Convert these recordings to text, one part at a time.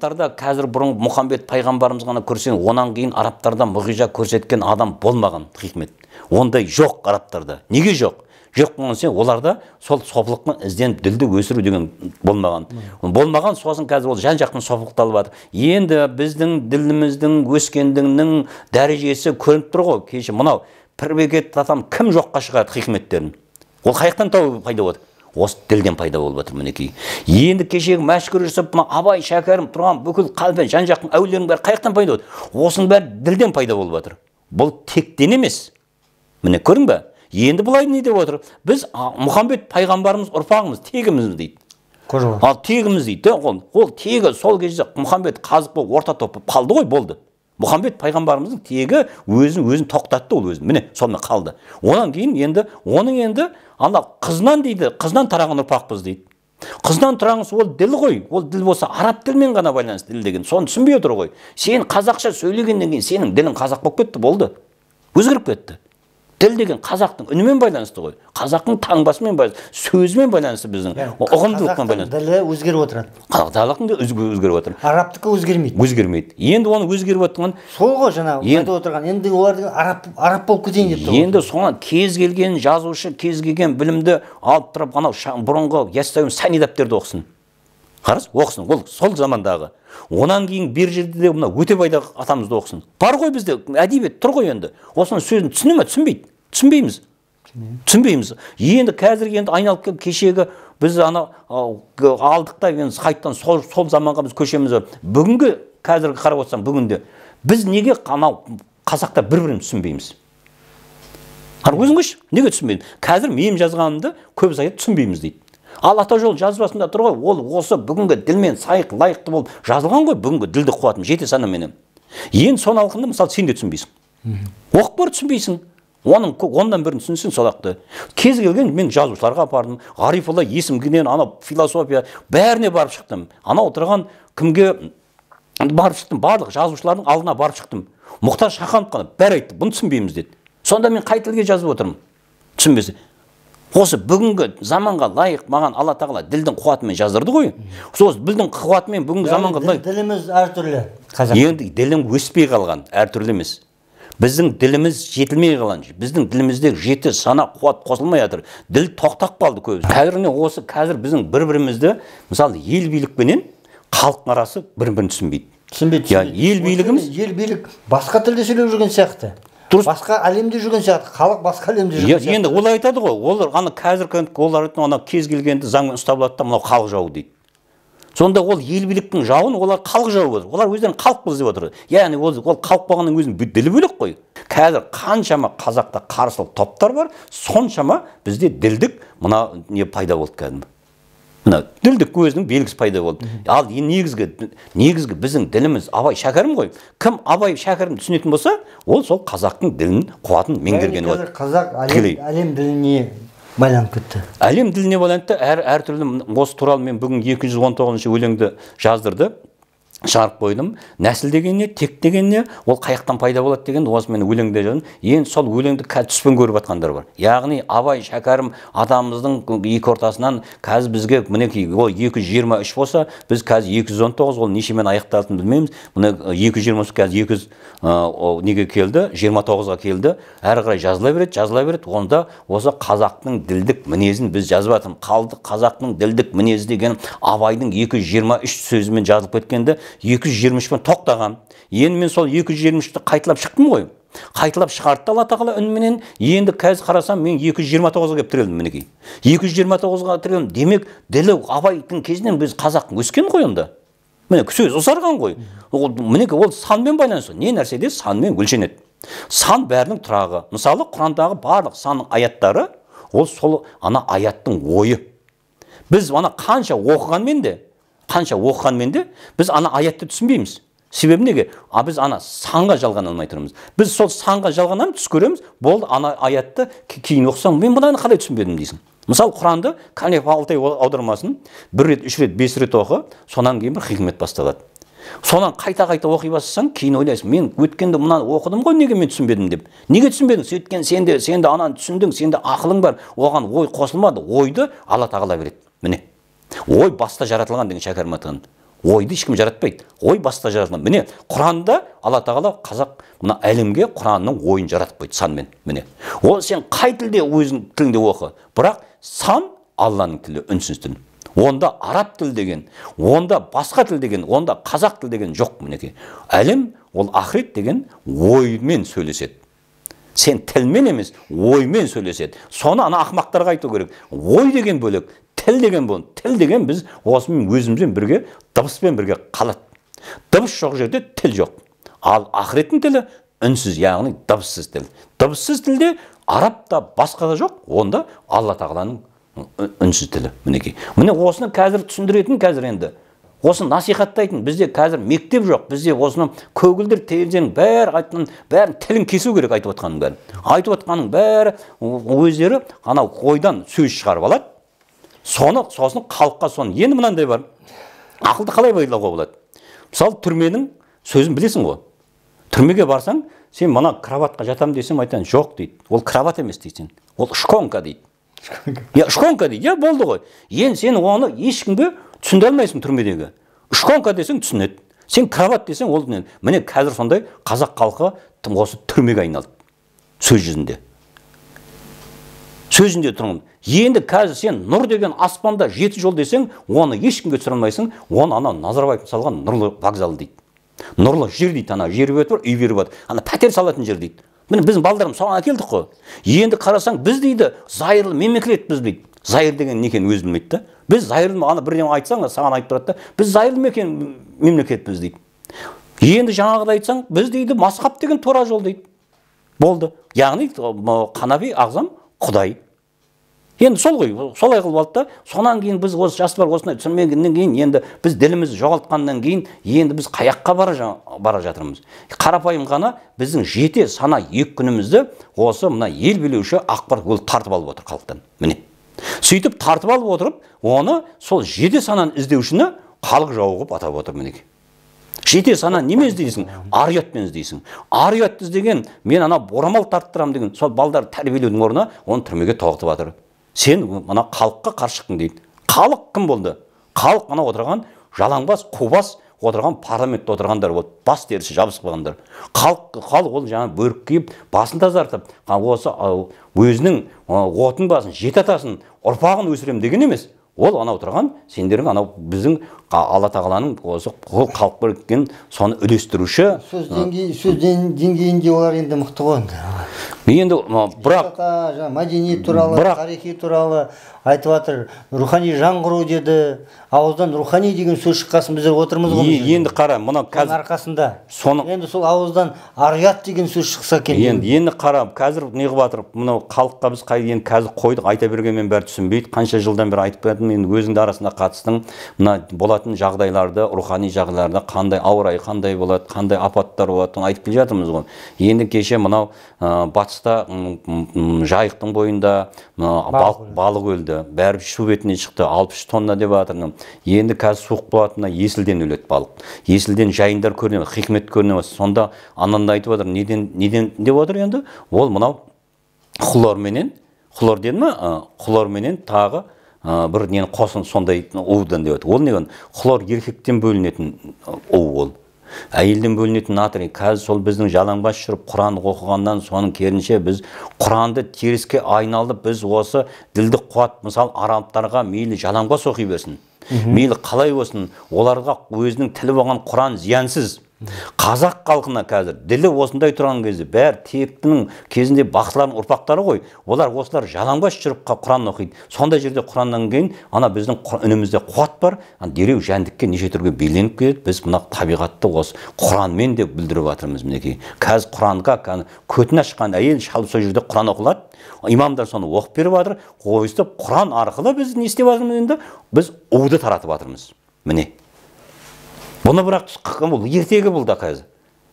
арабтарда қазір бұрын мұхаммед пайғамбарымыз ғана көрсең онан кейін арабтарда мұғижа көрсеткен адам болмаған хикмет ондай жоқ арабтарда неге жоқ жоқ болған оларда сол сопылықпен ізденіп ділді өсіру деген болмаған болмаған сосын қазір ол жан жақтан алып жатыр енді біздің діліміздің өскендігінің дәрежесі көрініп тұр ғой кеше мынау пірбекет атам кім жоққа шығарды хикметтерін ол қай жақтан тауып пайда болады осы тілден пайда болып жатыр мінекей енді кешегі мәшһүр жүсіп мына абай шәкәрім тұрған бүкіл қалпен жан жақтың әулиелердің бәрі қай жақтан пайда болды осының бәрі ділден пайда болып жатыр бұл тектен емес міне көрдің ба енді былай не деп отыр біз мұхаммед пайғамбарымыз ұрпағымыз тегіміз дейді ал тегіміз дейді ол, ол тегі сол кезде мұхаммед қазық болып орта топ болып қалды ғой болды мұхаммед пайғамбарымыздың тегі өзін өзін тоқтатты ол өзін міне сонымен қалды одан кейін енді оның енді ана қызынан дейді қызынан тараған ұрпақпыз дейді қызынан тұраңыз ол діл ғой ол діл болса араб тілімен ғана байланысты діл деген соны түсінбей отыр ғой сен қазақша сөйлегеннен кейін сенің ділің қазақ болып кетті болды өзгеріп кетті тіл деген қазақтың үнімен байланысты ғой қазақтың таңбасымен байланысты сөзімен байланысты біздің ұғымдылықпен байланысты ділі өзгеріп отырады қазақтың да өзгеріп отыр арабтікі өзгермейді өзгермейді енді оны өзгеріп отырған сол ғой жаңағы айтып отырған енді олар деген араб араб болып кетейін деп тұр енді соған кез келген жазушы кез келген білімді алып тұрып анау бұрынғы яссауи санидаптерді дәптерді оқысын қарас оқысын ол сол замандағы онан кейін бер жерде де мына өте атамызды оқысын бар ғой бізде әдебиет тұр ғой енді осының сөзін түсіне ма түсінбейді түсінбейміз түсінбейміз енді қазір енді айналып келіп кешегі біз ана алдық та енді қайтадан сол, сол заманға біз көшеміз бүгінгі қазіргі қарап отырсаң бүгінде біз неге анау қазақтар бір бірін түсінбейміз Қар өзің неге түсінбейді? қазір мен жазғанымды көп сайын түсінбейміз дейді ал ата жол жазбасында тұр ғой ол осы бүгінгі ділмен сайық лайықты болып жазылған ғой бүгінгі ділді қуатым жете санаменен енді соны алғанда мысалы сен де түсінбейсің оқып көр түсінбейсің оның оннан бірін түсінсең солақты кез келген мен жазушыларға апардым ғарифолла есімгінен анау философия бәріне барып шықтым анау отырған кімге барып шықтым барлық жазушылардың алдына барып шықтым мұхтар шахановқа бәрі айтты бұны түсінбейміз деді сонда мен қай тілге жазып отырмын түсінбесе осы бүгінгі заманға лайық маған алла тағала ділдің қуатымен жаздырды ғой сол ділдің қуатымен бүгінгі заманға лайық діліміз әртүрлі қазақ енді ділім өспей қалған әртүрлі емес біздің діліміз жетілмей қалған біздің ділімізде жеті сана қуат қосылмай жатыр діл тоқтап қалды көбісі қазір осы қазір біздің бір бірімізді мысалы ел билікпенен халық арасы бір бірін түсінбейді түсінбейді яғни ел билігіміз ел билік басқа тілде сөйлеп жүрген сияқты дұрыс басқа әлемде жүрген сияқты халық басқа әлемде жүрген сияқты енді олар айтады ғой олар ана қазіргі олар ана кез келгенді заңмен ұстап алады да мынау халық жауы дейді сонда ол ел биліктің жауын олар халық жауы отыр олар өздерін халықпыз деп отыр яғни ол, ол халық болғанның өзінің ділі бөлек қой қазір қаншама қазақта қарсылық топтар бар соншама бізде ділдік мына не пайда болды кәдімгі мына ділдік көздің белгісі пайда болды ал негізгі негізгі біздің діліміз абай шәкәрім ғой кім абай шәкәрімді түсінетін болса ол сол қазақтың ділін қуатын меңгерген болады қазақ әлем, әлем діліне байланып кетті әлем діліне байланысты әр әртүрлі осы туралы мен бүгін 219 жүз өлеңді жаздырды шығарып қойдым нәсіл деген не тек деген не ол қаяқтан пайда болады деген осы мен өлеңде жазым енді сол өлеңді қазір түспен көріп жатқандар бар яғни абай шәкәрім атамыздың екі ортасынан қазір бізге мінекей ол екі жүз жиырма үш болса біз қазір екі жүз он тоғыз ол нешемен аяқталатынын білмейміз міне екі жүз жиырма қазір екі жүз неге келді жиырма тоғызға келді әрі қарай жазыла береді жазыла береді онда осы қазақтың ділдік мінезін біз жазып жатырмыз қалды қазақтың ділдік мінезі деген абайдың екі жүз жиырма үш сөзімен жазылып кеткенді 220 мен тоқтаған. Енді мен сол 220- ті қайталап шықтым ғой. Қайталап да Алла тағала үнменен, енді қазір қарасам мен 229-ға келіп тірелдім мінекей. 229-ға тірелдім. Демек, ділі Абайдың кезінен біз қазақ өскен ғой онда міне сөз ұзарған ғой мінекей ол санмен байланысты не нәрсе де санмен өлшенеді сан бәрінің тұрағы мысалы құрандағы барлық санның аяттары ол сол ана аяттың ойы біз ана қанша оқығанмен де қанша оқығанмен де біз ана аятты түсінбейміз себебі неге а біз ана санға алмай тұрмыз біз сол санға жалғанамыз түс көреміз болды ана аятты кейін оқысаң мен мынаны қалай түсінбедім дейсің мысалы құранды қалев алтай аудармасын бір рет үш рет бес рет оқы сонан кейін бір хикмет басталады сонан қайта қайта оқи бастасаң кейін ойлайсың мен өткенде мынаны оқыдым ғой неге мен түсінбедім деп неге түсінбедің сөйткені сенде сенде ананы түсіндің сенде ақылың бар оған ой қосылмады ойды алла тағала береді міне ой баста жаратылған деген шәкәрім ойды ешкім жаратпайды ой баста жаратылған міне құранда алла тағала қазақ мына әлемге құранның ойын жаратып қойды санмен міне ол сен қай тілде өзің тіліңде оқы бірақ сан алланың тілі үнсіз тіл онда араб тіл деген онда басқа тіл деген онда қазақ тіл деген жоқ мінекей әлем ол ақырет деген оймен сөйлеседі сен тілмен емес оймен сөйлеседі соны ана ақымақтарға айту керек ой деген бөлек тіл деген бұл тіл деген біз осымен өзімізбен бірге дыбыспен бірге қалады дыбыс жоқ жерде тіл жоқ ал ақыреттің тілі үнсіз яғни дыбыссыз тіл дыбыссыз тілде араб та басқа да жоқ онда алла тағаланың үнсіз тілі мінекей міне осыны қазір түсіндіретін қазір енді осы насихаттайтын бізде қазір мектеп жоқ бізде осыны көгілдір терезенің бәрі айтқан бәрін тілін кесу керек айтып отқанның бәрін айтып отқанның бәрі өздері анау ойдан сөз шығарып алады соны сосын халыққа соны енді мынандай бар ақылды қалай байлауға болады мысалы түрменің сөзін білесің ғой түрмеге барсаң сен мына кроватқа жатамын десем айтады жоқ дейді ол кроват емес сен ол шконка дейді иә шконка дейді иә болды ғой енді сен оны ешкімге түсіндіре алмайсың түрмедегі шконка десең түсінеді сен кроват десең ол міне қазір сондай қазақ халқы осы түрмеге айналды сөз жүзінде сөзінде тұрмын енді қазір сен нұр деген аспанда жеті жол десең оны ешкімге түсіре алмайсың оны ана назарбаев салған нұрлы вокзал дейді нұрлы жер дейді ана жер беріп жатыр үй беріп жатыр ана пәтер салатын жер дейді міне біздің балдарымыз соған әкелдік қой енді қарасаң біз дейді зайырлы мемлекетпіз дейді зайыр деген не екенін өзі білмейді да біз зайырлы ана бірдеңе айтсаң саған айтып тұрады да біз зайырлы мекен мемлекетпіз дейді енді жаңағыдай айтсаң біз дейді масхаб деген тура жол дейді болды яғни ханафи ағзам құдай енді сол ғой солай қылып алды да сонан кейін біз осы жастар осындай түсірмегеннен кейін енді біз ділімізді жоғалтқаннан кейін енді біз қаяққа бара, жа, бара жатырмыз қарапайым ғана біздің жете сана екі күнімізді осы мына ел билеуші ақпарат ол тартып алып отыр халықтан міне сөйтіп тартып алып отырып оны сол жете сананы іздеушіні халық жауы қылып атап отыр мінекей жете сана неме іздейсің ар ұятпен іздейсің ар ұятты іздеген мен ана орамал тарттырамын деген сол балдарды тәрбиелеудің орнына оны түрмеге тоғытып жатыр сен мына халыққа қарсы дейді халық кім болды халық ана отырған жалаңбас қубас отырған парламентте отырғандар болды бас терісі жабысып қалғандар халық халық ол жаңағы бөрік киіп басын тазартып осы өзінің отын басын жеті атасын ұрпағын өсіремін деген емес ол анау тұрған сендердің анау біздің алла тағаланың осы құл халық соны үлестіруші сөз деңгейі сөз деңгейінде олар енді мықты ғой енді енді бірақ жаңағы мәдениет туралы бірақ, тарихи туралы айтып жатыр рухани жаңғыру деді ауыздан рухани деген сөз шыққасын біздер отырмыз ғой енді қара мына қазір арқасында соны енді сол ауыздан арият деген сөз шықса екен енді енді қара қазір неғып жатыр мынау халыққа біз қай енді қазір қойдық айта бергенмен бәрі түсінбейді қанша жылдан бері айтып мен өзің арасында қатыстың мына болатын жағдайларды рухани жағдайларды қандай ауа райы қандай болады қандай апаттар болады айтып келе жатырмыз ғой енді кеше мынау батыста жайықтың бойында балық, балық өлді бәрі су бетіне шықты алпыс тонна деп жатыр енді қазір суық мына есілден өледі балық есілден жайындар көріне хикмет көріне сонда ананда айтып жатыр неден неден деп отыр енді ол мынау хлорменен хлор деді ма хлорменен тағы бір нені қосын сондай уыдан деп ол неген, хлор еркектен бөлінетін уы ол әйелден бөлінетін натрий қазір сол біздің жалаңбас жүріп құран оқығаннан соның керінше біз құранды теріске айналып біз осы ділдік қуат мысалы арабтарға мейлі жалаңбас оқи берсін мейлі қалай болсын оларға өзінің тілі болған құран зиянсыз қазақ халқына қазір ділі осындай тұрған кезде бәрі тектінің кезінде бақсылардың ұрпақтары ғой олар осылар жалаңбас жүріп құран оқиды сондай жерде құраннан кейін ана біздің үнімізде қуат бар дереу жәндікке неше түрге биленіп келеді біз мына табиғатты осы құранмен де білдіріп жатырмыз мінекей қазір құранға қазір көтін ашқан әйел шал сол жерде құран оқылады имамдар соны оқып беріп жатыр қойысып құран арқылы біз не істеп жатырмыз енді біз уды таратып жатырмыз міне бұны бірақ бұл ертегі бұл да қазір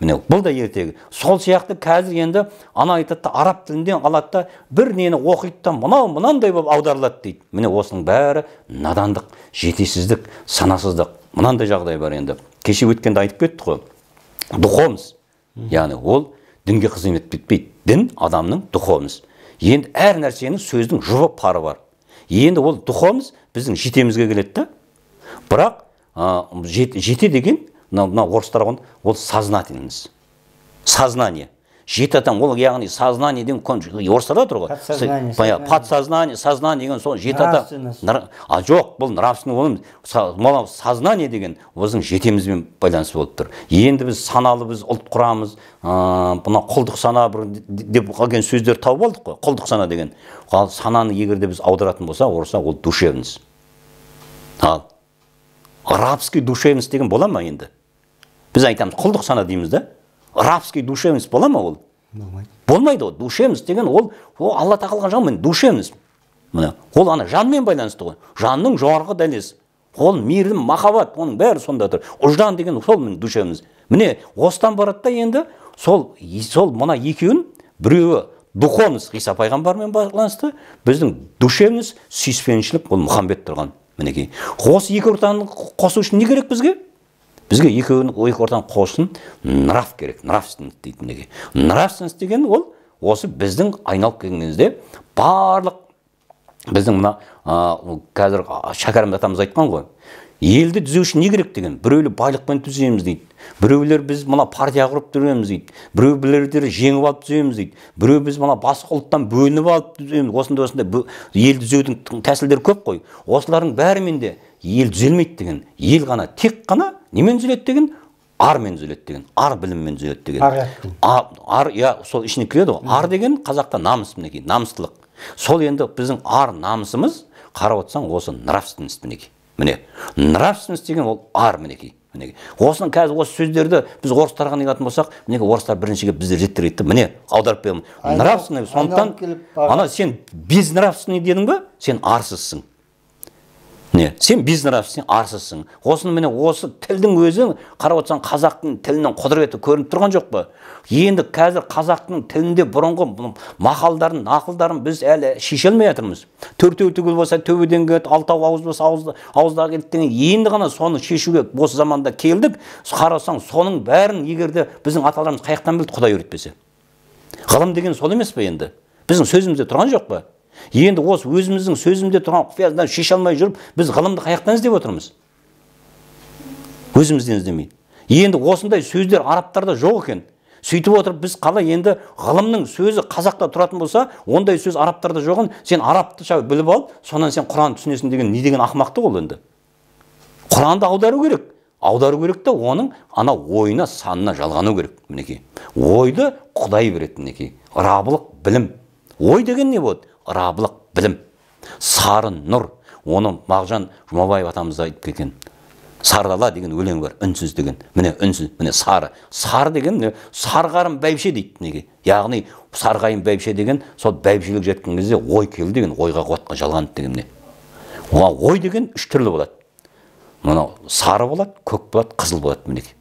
міне бұл да ертегі сол сияқты қазір енді ана айтады араб тілінен алады да бір нені оқиды да мынау мынандай болып аударылады дейді міне осының бәрі надандық жетесіздік санасыздық мынандай жағдай бар енді кеше өткенде айтып кеттік қой духовность яғни ол дінге қызмет етпейді дін адамның духовность енді әр нәрсенің сөздің жұбы пары бар енді ол духовность біздің жетемізге келеді да бірақ жете деген мына мынау орыстарға ол сознательность сознание жеті адам ол яғни сознание деген орыстарда тұр ғой подсознание сознание деген сол жеті адам а жоқ бұл нравственный ол сознание деген біздің жетемізбен байланысты болып тұр енді біз саналы біз ұлт құрамыз мына құлдық сана бір деп қалген сөздер тауып алдық қой құлдық сана деген ал сананы егер де біз аударатын болса орысша ол душевность ал рабский душевность деген бола ма енді біз айтамыз құлдық сана дейміз да рабский душевность бола ма ол болмайды болмайды ол душевность деген ол ол алла тағалаға жан міне душевность міне ол ана жанмен байланысты ғой жанның жоғарғы дәлесі ол мейірім махаббат оның бәрі сонда тұр ұждан деген сол міне душевность міне осыдан барады да енді сол сол мына екеуін біреуі духовность ғиса пайғамбармен байланысты біздің душевность сүйіспеншілік ол мұхаммед тұрған мінекей осы екі ортаны қосу үшін не керек бізге бізге екі, екі ортаны қосын нрав керек нравственность дейді мінекей нравственность деген ол осы біздің айналып келген барлық біздің мына ә, қазір шәкәрім атамыз айтқан ғой елді түзеу үшін не керек деген біреулер байлықпен түземіз дейді біреулер біз мына партия құрып түземіз дейді біреулер жеңіп алып түзейміз дейді біреу біз мына басқа ұлттан бөлініп алып түземіз осындай осындай ел түзеудің тәсілдері көп қой осылардың бәрімен де ел түзелмейді деген ел ғана тек қана немен түзеледі деген армен түзеледі деген ар біліммен түзеледі деген ар иә сол ішіне кіреді ғой ар деген қазақта намыс мінекей намыстылық сол енді біздің ар намысымыз қарап отырсаң осы нравственность мінекей міне нравственность деген ол ар мінекей мінекей осының қазір осы сөздерді біз орыстарға қылатын болсақ мінекей орыстар бірінші келіп бізді да міне аударып беремін нравственный сондықтан ана сен безнравственный дедің ба сен арсызсың не сен безнрав сен арсызсың осыны міне осы тілдің өзің қарап отырсаң қазақтың тілінің құдіреті көрініп тұрған жоқ па енді қазір қазақтың тілінде бұрынғы мақалдарын нақылдарын біз әлі шеше алмай жатырмыз төртеу түгіл болса төбеден келеді алтау ауыз болса ауызда ауыздағы енді ғана соны шешуге осы заманда келдік қарасаң соның бәрін егерде де біздің аталарымыз қай жақтан білді құдай үйретпесе ғылым деген сол емес пе енді біздің сөзімізде тұрған жоқ па енді осы өзіміздің сөзімізде тұрған құпиядан шеше алмай жүріп біз ғылымды қай жақтан іздеп отырмыз өзімізден іздемей енді осындай сөздер арабтарда жоқ екен сөйтіп отырып біз қалай енді ғылымның сөзі қазақта тұратын болса ондай сөз арабтарда жоқын сен арабша біліп алып сонан сен құран түсінесің деген не деген ақымақтық ол енді құранды аудару керек аудару керек та оның ана ойына санына жалғану керек мінекей ойды құдай береді мінекей рабылық білім ой деген не болады рабылық білім сарын нұр оны мағжан жұмабаев атамыз айтып кеткен сардала деген өлең бар үнсіз деген міне үнсіз міне сары сары деген сарғарым бәйбіше дейді неге яғни сарғайым бәйбіше деген сол бәйбішелік жеткен кезде ой келді деген ойға қуатқа жалғанды деген міне ой деген үш түрлі болады мынау сары болады көк болады қызыл болады мінекей